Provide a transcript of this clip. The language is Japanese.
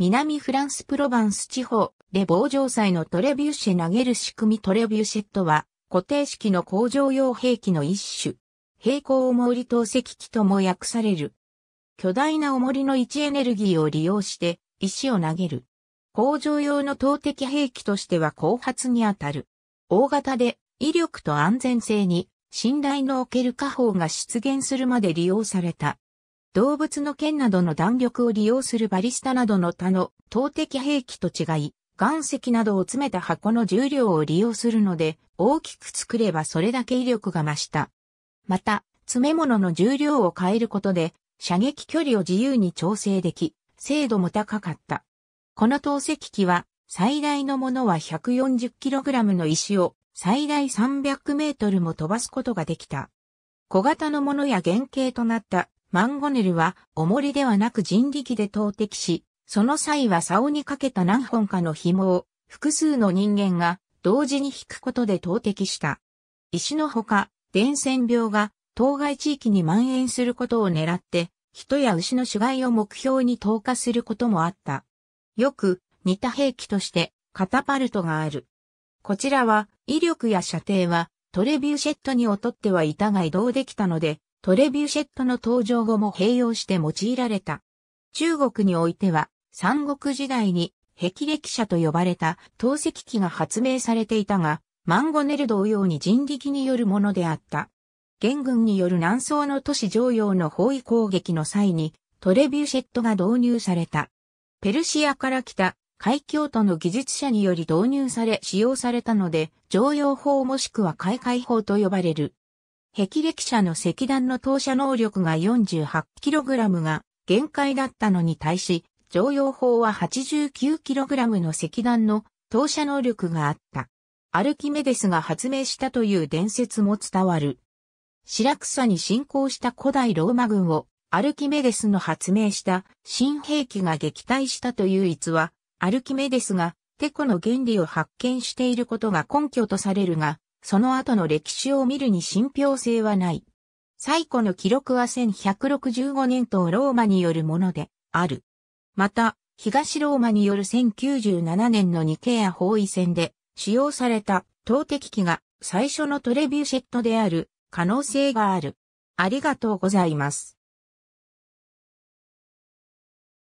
南フランスプロバンス地方、レ防城祭のトレビューシェ投げる仕組みトレビューシェットは、固定式の工場用兵器の一種。平行重り投石機とも訳される。巨大な重りの位置エネルギーを利用して、石を投げる。工場用の投擲兵器としては後発にあたる。大型で、威力と安全性に、信頼のおける火砲が出現するまで利用された。動物の剣などの弾力を利用するバリスタなどの他の投擲兵器と違い、岩石などを詰めた箱の重量を利用するので、大きく作ればそれだけ威力が増した。また、詰め物の重量を変えることで、射撃距離を自由に調整でき、精度も高かった。この投石機は、最大のものは 140kg の石を最大 300m も飛ばすことができた。小型のものや原型となったマンゴネルは、重りではなく人力で投擲し、その際は竿にかけた何本かの紐を、複数の人間が同時に引くことで投擲した。石のほか、伝染病が当該地域に蔓延することを狙って、人や牛の死骸を目標に投下することもあった。よく似た兵器としてカタパルトがある。こちらは威力や射程はトレビューシェットに劣ってはいたが移動できたのでトレビュシェットの登場後も併用して用いられた。中国においては、三国時代に壁歴者と呼ばれた透析機が発明されていたが、マンゴネル同様に人力によるものであった。元軍による南宋の都市常用の包囲攻撃の際に、トレビュシェットが導入された。ペルシアから来た海峡都の技術者により導入され使用されたので、常用法もしくは海海法と呼ばれる。霹靂者の石弾の投射能力が 48kg が限界だったのに対し、常用砲は 89kg の石弾の投射能力があった。アルキメデスが発明したという伝説も伝わる。シラクサに侵攻した古代ローマ軍をアルキメデスの発明した新兵器が撃退したという逸話、アルキメデスがテコの原理を発見していることが根拠とされるが、その後の歴史を見るに信憑性はない。最古の記録は1165年とローマによるものである。また、東ローマによる1097年のニケア包囲戦で使用された投擲機が最初のトレビューシェットである可能性がある。ありがとうございます。